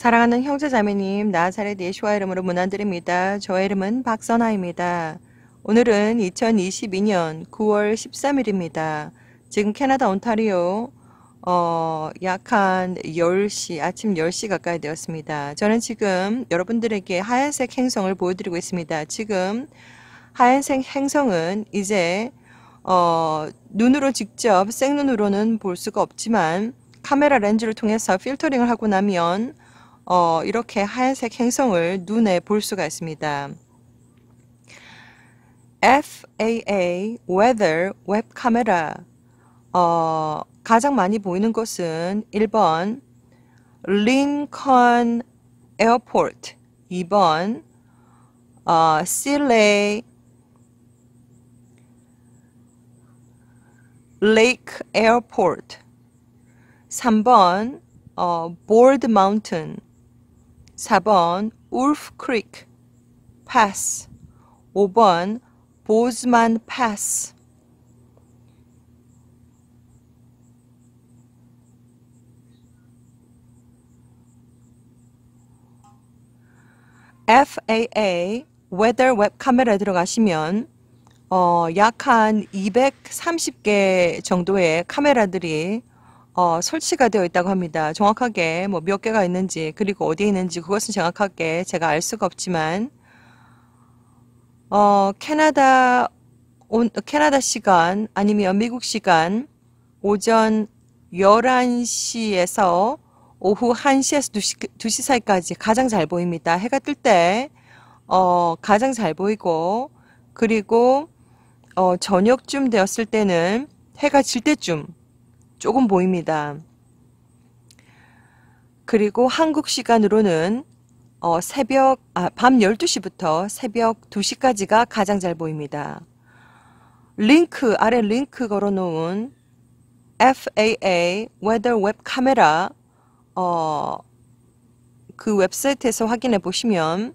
사랑하는 형제자매님, 나사렛 예수와 이름으로 문안드립니다. 저의 이름은 박선아입니다. 오늘은 2022년 9월 13일입니다. 지금 캐나다 온타리오 어, 약한 10시, 아침 10시 가까이 되었습니다. 저는 지금 여러분들에게 하얀색 행성을 보여드리고 있습니다. 지금 하얀색 행성은 이제 어, 눈으로 직접 생눈으로는 볼 수가 없지만 카메라 렌즈를 통해서 필터링을 하고 나면 어, 이렇게 하얀색 행성을 눈에 볼 수가 있습니다. FAA Weather Web Camera 어, 가장 많이 보이는 곳은 1번 링컨 에어포트 2번 어, 실레 레이크 에어포트 3번 어, 볼드 마운튼 4번 울프 크릭 pass 5번 보즈만 pass 'FAA' 웨더 웹 카메라에 들어가시면 어, 약한 230개 정도의 카메라들이 어, 설치가 되어 있다고 합니다. 정확하게 뭐 몇 개가 있는지 그리고 어디에 있는지 그것은 정확하게 제가 알 수가 없지만 어, 캐나다 온, 캐나다 시간 아니면 미국 시간 오전 11시에서 오후 1시에서 2시, 2시 사이까지 가장 잘 보입니다. 해가 뜰 때, 어, 가장 잘 보이고, 그리고, 어, 저녁쯤 되었을 때는 해가 질 때쯤 조금 보입니다. 그리고 한국 시간으로는 어, 새벽, 아, 밤 12시부터 새벽 2시까지가 가장 잘 보입니다. 링크, 아래 링크 걸어놓은 FAA Weather Web 카메라, 어, 그 웹사이트에서 확인해 보시면,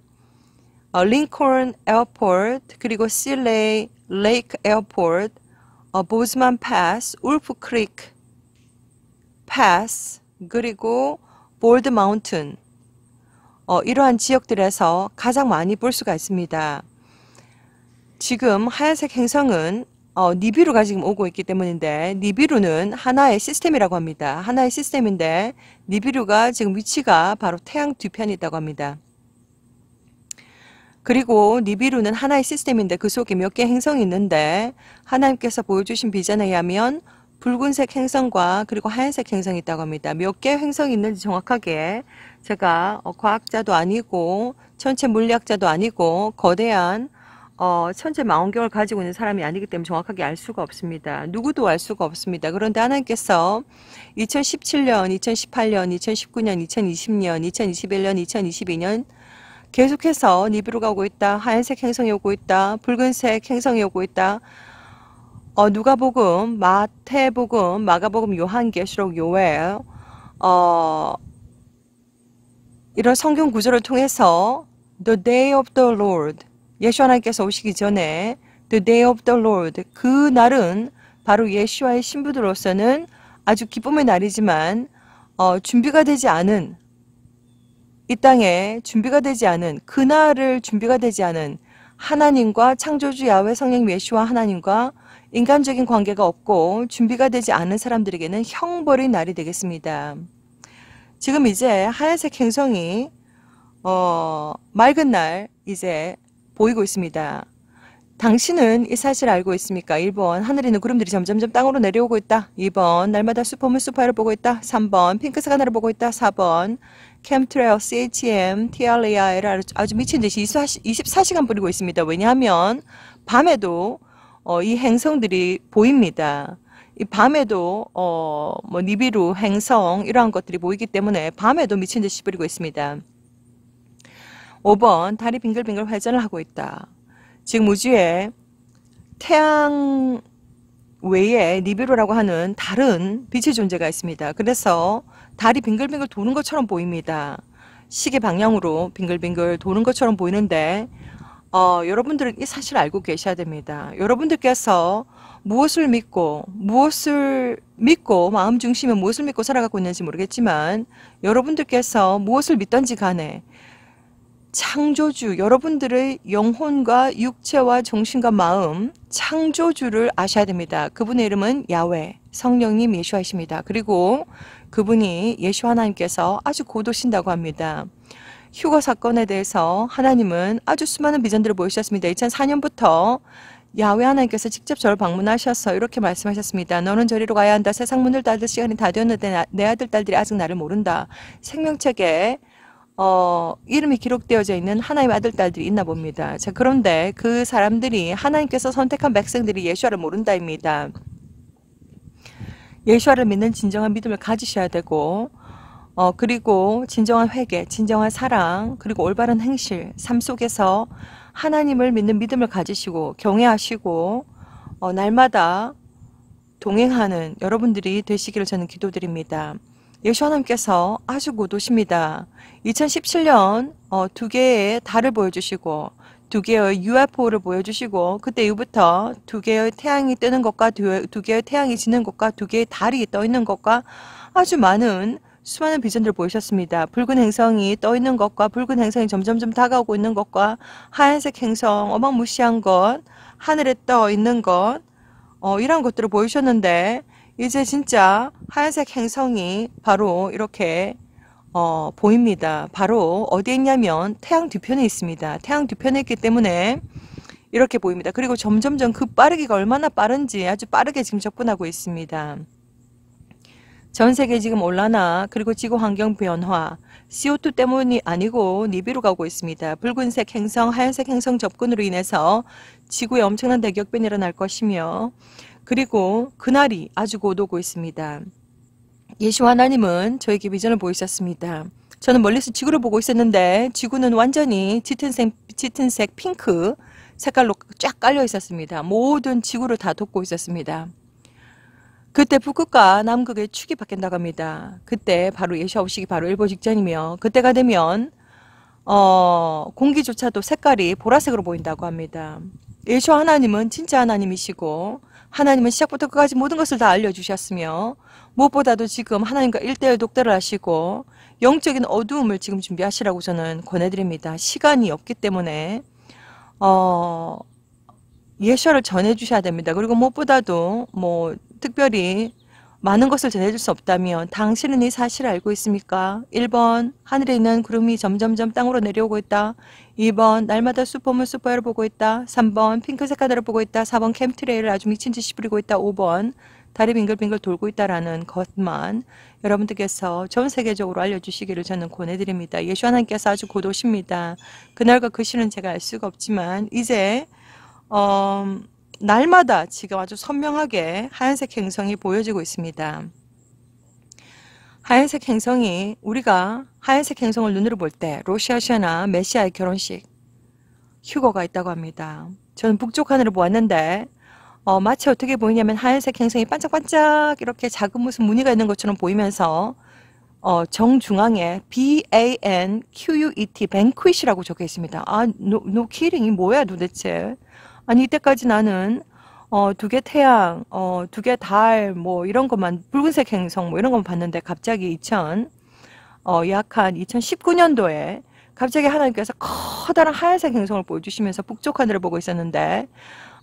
어, 링콜 에어포트, 그리고 실레이 레이크 에어포트, 어, 보즈만 패스, 울프 크리크, Pass 그리고 Bold Mountain 어, 이러한 지역들에서 가장 많이 볼 수가 있습니다. 지금 하얀색 행성은 어, 니비루가 지금 오고 있기 때문인데 니비루는 하나의 시스템이라고 합니다. 하나의 시스템인데 니비루가 지금 위치가 바로 태양 뒤편에 있다고 합니다. 그리고 니비루는 하나의 시스템인데 그 속에 몇 개 행성이 있는데 하나님께서 보여주신 비전에 의하면 붉은색 행성과 그리고 하얀색 행성이 있다고 합니다. 몇 개 행성이 있는지 정확하게 제가 어, 과학자도 아니고 천체 물리학자도 아니고 거대한 어, 천재 망원경을 가지고 있는 사람이 아니기 때문에 정확하게 알 수가 없습니다. 누구도 알 수가 없습니다. 그런데 하나님께서 2017년, 2018년, 2019년, 2020년, 2021년, 2022년 계속해서 니비로가고 있다. 하얀색 행성이 오고 있다. 붉은색 행성이 오고 있다. 어, 누가복음, 마태복음, 마가복음, 요한계시록 요엘 어, 이런 성경 구조를 통해서 The Day of the Lord 예수 하나님께서 오시기 전에 The Day of the Lord 그 날은 바로 예수와의 신부들로서는 아주 기쁨의 날이지만 어, 준비가 되지 않은 이 땅에 준비가 되지 않은 그날을 준비가 되지 않은 하나님과 창조주 야외 성령 예수와 하나님과 인간적인 관계가 없고 준비가 되지 않은 사람들에게는 형벌의 날이 되겠습니다. 지금 이제 하얀색 행성이 어, 맑은 날 이제 보이고 있습니다. 당신은 이 사실 알고 있습니까? 1번 하늘에는 있 구름들이 점점점 땅으로 내려오고 있다. 2번 날마다 슈퍼물슈파를 보고 있다. 3번 핑크색 하늘을 보고 있다. 4번 캠트레일 CHM, TLAI를 아주 미친 듯이 24시간 뿌리고 있습니다. 왜냐하면 밤에도 어, 이 행성들이 보입니다. 이 밤에도 어, 뭐 니비루 행성 이러한 것들이 보이기 때문에 밤에도 미친 듯이 뿌리고 있습니다. 5번 달이 빙글빙글 회전을 하고 있다. 지금 우주에 태양 외에 니비루라고 하는 다른 빛의 존재가 있습니다. 그래서 달이 빙글빙글 도는 것처럼 보입니다. 시계 방향으로 빙글빙글 도는 것처럼 보이는데 어, 여러분들은 이 사실 알고 계셔야 됩니다. 여러분들께서 무엇을 믿고 무엇을 믿고 마음 중심에 무엇을 믿고 살아가고 있는지 모르겠지만 여러분들께서 무엇을 믿던지 간에 창조주 여러분들의 영혼과 육체와 정신과 마음 창조주를 아셔야 됩니다. 그분의 이름은 야외 성령님 예수하십니다. 그리고 그분이 예수 하나님께서 아주 고도신다고 합니다. 휴거 사건에 대해서 하나님은 아주 수많은 비전들을 보이셨습니다. 2004년부터 야외 하나님께서 직접 저를 방문하셔서 이렇게 말씀하셨습니다. 너는 저리로 가야 한다. 세상 문을 닫을 시간이 다 되었는데 나, 내 아들 딸들이 아직 나를 모른다. 생명책에 어, 이름이 기록되어져 있는 하나님의 아들 딸들이 있나 봅니다. 자, 그런데 그 사람들이 하나님께서 선택한 백성들이 예수아를 모른다입니다. 예수아를 믿는 진정한 믿음을 가지셔야 되고 어, 그리고 진정한 회개, 진정한 사랑, 그리고 올바른 행실, 삶 속에서 하나님을 믿는 믿음을 가지시고 경외하시고 어, 날마다 동행하는 여러분들이 되시기를 저는 기도드립니다. 예수 하나님께서 아주 고도십니다. 2017년 어, 두 개의 달을 보여주시고 두 개의 UFO를 보여주시고 그때 이후부터 두 개의 태양이 뜨는 것과 두, 두 개의 태양이 지는 것과 두 개의 달이 떠 있는 것과 아주 많은 수많은 비전들 보이셨습니다. 붉은 행성이 떠 있는 것과 붉은 행성이 점점점 다가오고 있는 것과 하얀색 행성 어마무시한 것, 하늘에 떠 있는 것, 어, 이런 것들을 보이셨는데 이제 진짜 하얀색 행성이 바로 이렇게 어, 보입니다. 바로 어디에 있냐면 태양 뒤편에 있습니다. 태양 뒤편에 있기 때문에 이렇게 보입니다. 그리고 점점점 그 빠르기가 얼마나 빠른지 아주 빠르게 지금 접근하고 있습니다. 전 세계 지금 올라나 그리고 지구 환경 변화 CO2 때문이 아니고 니비로 가고 있습니다. 붉은색 행성, 하얀색 행성 접근으로 인해서 지구에 엄청난 대격변이 일어날 것이며 그리고 그날이 아주 곧 오고 있습니다. 예수 하나님은 저에게 비전을 보이셨습니다. 저는 멀리서 지구를 보고 있었는데 지구는 완전히 짙은색, 짙은색 핑크 색깔로 쫙 깔려 있었습니다. 모든 지구를 다 덮고 있었습니다. 그때 북극과 남극의 축이 바뀐다고 합니다. 그때 바로 예샤오식이 바로 일보 직전이며 그때가 되면 어, 공기조차도 색깔이 보라색으로 보인다고 합니다. 예수 하나님은 진짜 하나님이시고 하나님은 시작부터 끝까지 모든 것을 다 알려주셨으며 무엇보다도 지금 하나님과 일대일 독대를 하시고 영적인 어두움을 지금 준비하시라고 저는 권해드립니다. 시간이 없기 때문에 어, 예수를 전해주셔야 됩니다. 그리고 무엇보다도 뭐 특별히 많은 것을 전해줄 수 없다면 당신은 이 사실을 알고 있습니까? 1번 하늘에 있는 구름이 점점점 땅으로 내려오고 있다. 2번 날마다 슈퍼문 슈퍼야를 보고 있다. 3번 핑크색 하늘을 보고 있다. 4번 캠트레일을 아주 미친 듯이 뿌리고 있다. 5번 다리 빙글빙글 돌고 있다라는 것만 여러분들께서 전 세계적으로 알려주시기를 저는 권해드립니다. 예수 하나님께서 아주 고도십니다. 그날과 그 시는 제가 알 수가 없지만 이제 어... 날마다 지금 아주 선명하게 하얀색 행성이 보여지고 있습니다. 하얀색 행성이 우리가 하얀색 행성을 눈으로 볼 때 로시아시아나 메시아의 결혼식 휴거가 있다고 합니다. 저는 북쪽 하늘을 보았는데 어, 마치 어떻게 보이냐면 하얀색 행성이 반짝반짝 이렇게 작은 무슨 무늬가 있는 것처럼 보이면서 어, 정중앙에 B-A-N-Q-U-E-T e 뱅퀴시라고 적혀 있습니다. 아, 노, 노 키링이 뭐야 도대체. 아니 이때까지 나는 어, 두 개 태양, 어, 두 개 달, 뭐, 이런 것만, 붉은색 행성, 뭐, 이런 것만 봤는데, 갑자기 2000, 어, 약한 2019년도에, 갑자기 하나님께서 커다란 하얀색 행성을 보여주시면서 북쪽 하늘을 보고 있었는데,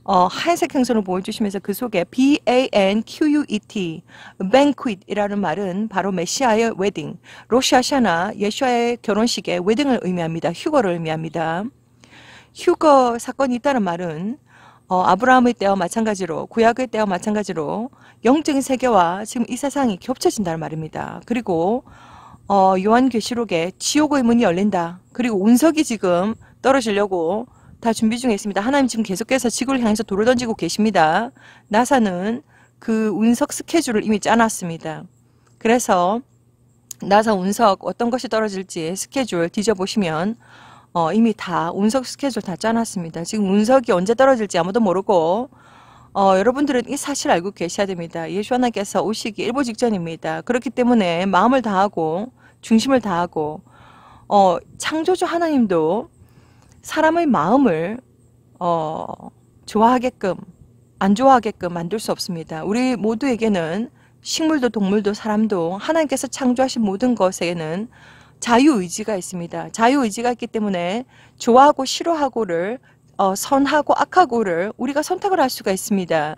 어, 하얀색 행성을 보여주시면서 그 속에 B-A-N-Q-U-E-T, banquet이라는 말은 바로 메시아의 웨딩, 로시아샤나 예슈아의 결혼식의 웨딩을 의미합니다. 휴거를 의미합니다. 휴거 사건이 있다는 말은 어, 아브라함의 때와 마찬가지로 구약의 때와 마찬가지로 영적인 세계와 지금 이 세상이 겹쳐진다는 말입니다. 그리고 어, 요한계시록에 지옥의 문이 열린다. 그리고 운석이 지금 떨어지려고 다 준비 중에 있습니다. 하나님 지금 계속해서 지구를 향해서 돌을 던지고 계십니다. 나사는 그 운석 스케줄을 이미 짜놨습니다. 그래서 나사 운석 어떤 것이 떨어질지 스케줄 뒤져보시면 어, 이미 다 운석 스케줄 다 짜놨습니다. 지금 운석이 언제 떨어질지 아무도 모르고 어, 여러분들은 이 사실 알고 계셔야 됩니다. 예수 하나께서 오시기 일보 직전입니다. 그렇기 때문에 마음을 다하고 중심을 다하고 어, 창조주 하나님도 사람의 마음을 어, 좋아하게끔 안 좋아하게끔 만들 수 없습니다. 우리 모두에게는 식물도 동물도 사람도 하나님께서 창조하신 모든 것에는 자유의지가 있습니다. 자유의지가 있기 때문에 좋아하고 싫어하고를 어, 선하고 악하고를 우리가 선택을 할 수가 있습니다.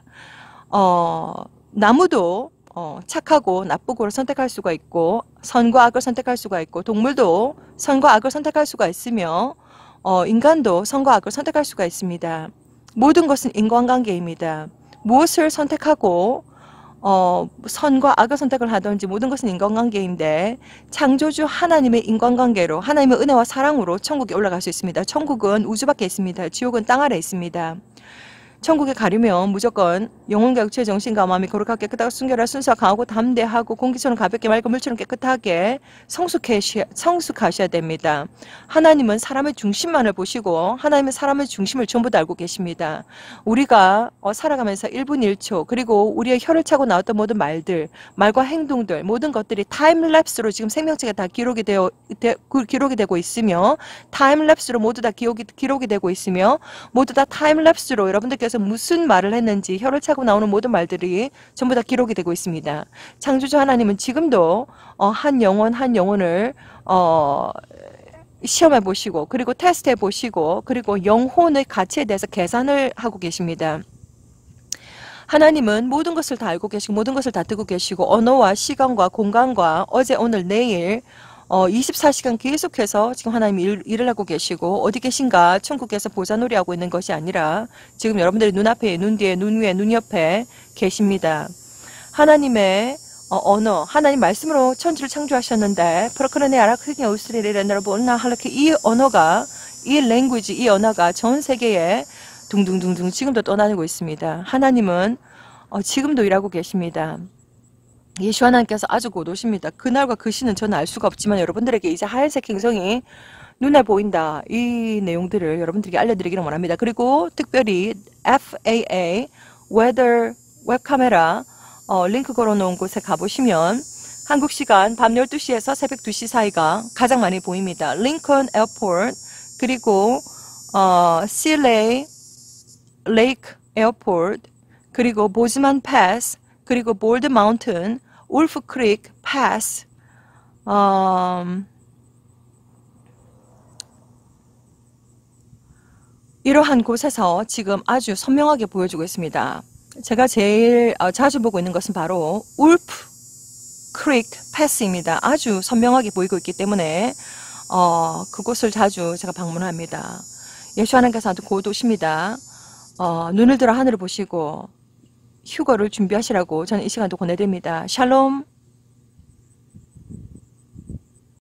어, 나무도 어, 착하고 나쁘고를 선택할 수가 있고 선과 악을 선택할 수가 있고 동물도 선과 악을 선택할 수가 있으며 어, 인간도 선과 악을 선택할 수가 있습니다. 모든 것은 인간관계입니다. 무엇을 선택하고 어, 선과 악의 선택을 하든지 모든 것은 인간관계인데 창조주 하나님의 인간관계로 하나님의 은혜와 사랑으로 천국에 올라갈 수 있습니다. 천국은 우주 밖에 있습니다. 지옥은 땅 아래 있습니다. 천국에 가려면 무조건 영혼 격체 정신과 마음이 거룩하게 깨끗하고 순결할 순수와 강하고 담대하고 공기처럼 가볍게 맑고 물처럼 깨끗하게 성숙해 성숙하셔야 됩니다. 하나님은 사람의 중심만을 보시고 하나님은 사람의 중심을 전부 다 알고 계십니다. 우리가 어, 살아가면서 1분 1초 그리고 우리의 혀를 차고 나왔던 모든 말들 말과 행동들 모든 것들이 타임랩스로 지금 생명체가 다 기록이 되어 되, 기록이 되고 있으며 타임랩스로 모두 다 기록이 기록이 되고 있으며 모두 다 타임랩스로 여러분들께서 대해서 무슨 말을 했는지 혀를 차고 나오는 모든 말들이 전부 다 기록이 되고 있습니다. 창조주 하나님은 지금도 어, 한 영혼 한 영혼을 어, 시험해 보시고 그리고 테스트해 보시고 그리고 영혼의 가치에 대해서 계산을 하고 계십니다. 하나님은 모든 것을 다 알고 계시고 모든 것을 다 듣고 계시고 언어와 시간과 공간과 어제 오늘 내일 어, 24시간 계속해서 지금 하나님 일, 일을 하고 계시고 어디 계신가 천국에서 보자놀이 하고 있는 것이 아니라 지금 여러분들이 눈앞에 눈 뒤에 눈 위에 눈 옆에 계십니다. 하나님의 어, 언어 하나님 말씀으로 천지를 창조하셨는데 프로크네 아라크게 우스리레나로보나 할라케 이 언어가 이 랭귀지 이 언어가 전 세계에 둥둥둥둥 지금도 떠나고 있습니다. 하나님은 어, 지금도 일하고 계십니다. 예수 하나님께서 아주 곧오십니다 그날과 그 시는 저는 알 수가 없지만 여러분들에게 이제 하얀색 행성이 눈에 보인다. 이 내용들을 여러분들에게 알려드리기를 원합니다. 그리고 특별히 FAA 웨더 웹카메라 어, 링크 걸어놓은 곳에 가보시면 한국 시간 밤 12시에서 새벽 2시 사이가 가장 많이 보입니다. 링컨 에어포트 그리고 어, 실레이 레이크 에어포트 그리고 보즈만 패스 그리고 볼드 마운튼, 울프 크릭, 패스, 음, 이러한 곳에서 지금 아주 선명하게 보여주고 있습니다. 제가 제일 어, 자주 보고 있는 것은 바로 울프 크릭 패스입니다. 아주 선명하게 보이고 있기 때문에 어, 그곳을 자주 제가 방문합니다. 예수 하나님께서 아주 고도십니다. 어, 눈을 들어 하늘을 보시고 휴거를 준비하시라고 저는 이 시간도 권해드립니다. 샬롬.